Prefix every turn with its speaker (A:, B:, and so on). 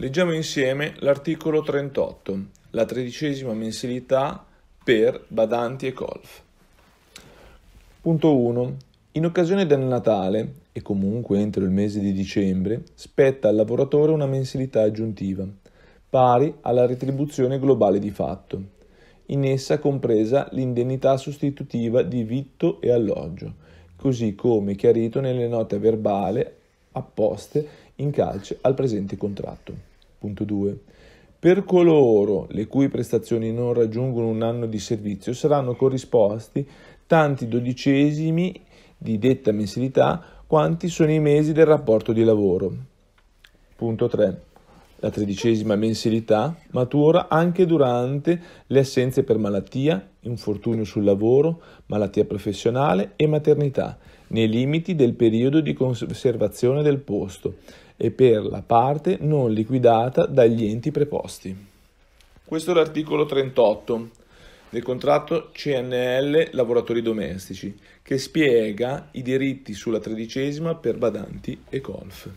A: Leggiamo insieme l'articolo 38, la tredicesima mensilità per badanti e colf. Punto 1. In occasione del Natale, e comunque entro il mese di dicembre, spetta al lavoratore una mensilità aggiuntiva, pari alla retribuzione globale di fatto, in essa compresa l'indennità sostitutiva di vitto e alloggio, così come chiarito nelle note verbale apposte in calce al presente contratto. Punto 2. Per coloro le cui prestazioni non raggiungono un anno di servizio saranno corrisposti tanti dodicesimi di detta mensilità quanti sono i mesi del rapporto di lavoro. Punto 3 la tredicesima mensilità matura anche durante le assenze per malattia, infortunio sul lavoro, malattia professionale e maternità, nei limiti del periodo di conservazione del posto e per la parte non liquidata dagli enti preposti. Questo è l'articolo 38 del contratto CNL lavoratori domestici, che spiega i diritti sulla tredicesima per badanti e golf.